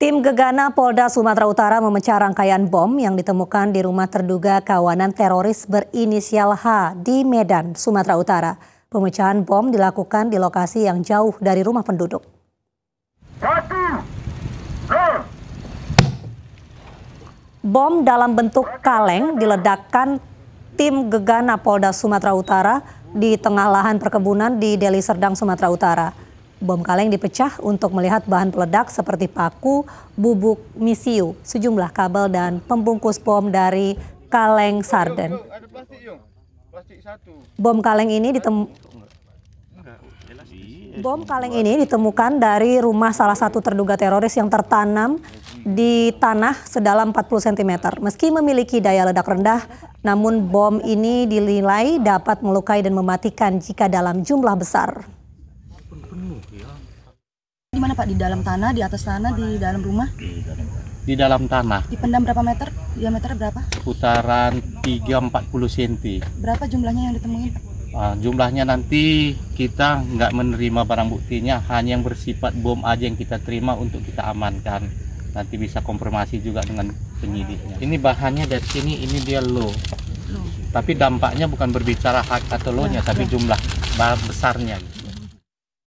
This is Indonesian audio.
Tim Gegana Polda Sumatera Utara memecah rangkaian bom yang ditemukan di rumah terduga kawanan teroris berinisial H di Medan, Sumatera Utara. Pemecahan bom dilakukan di lokasi yang jauh dari rumah penduduk. Bom dalam bentuk kaleng diledakkan tim Gegana Polda Sumatera Utara di tengah lahan perkebunan di Deli Serdang, Sumatera Utara. Bom kaleng dipecah untuk melihat bahan peledak seperti paku, bubuk, misiu, sejumlah kabel dan pembungkus bom dari kaleng sarden. Bom kaleng ini ditemukan Bom kaleng ini ditemukan dari rumah salah satu terduga teroris yang tertanam di tanah sedalam 40 cm. Meski memiliki daya ledak rendah, namun bom ini dinilai dapat melukai dan mematikan jika dalam jumlah besar. Di mana Pak? Di dalam tanah, di atas tanah, di dalam rumah? Di dalam tanah. Di dalam tanah. Dipendam berapa meter? Diameter berapa? Putaran 340 cm. Berapa jumlahnya yang ditemuin? Uh, ah, jumlahnya nanti kita nggak menerima barang buktinya, hanya yang bersifat bom aja yang kita terima untuk kita amankan. Nanti bisa konfirmasi juga dengan penyidiknya. Ini bahannya dari sini, ini dia low. Tapi dampaknya bukan berbicara hak atau low-nya, ya, tapi ya. jumlah besarnya.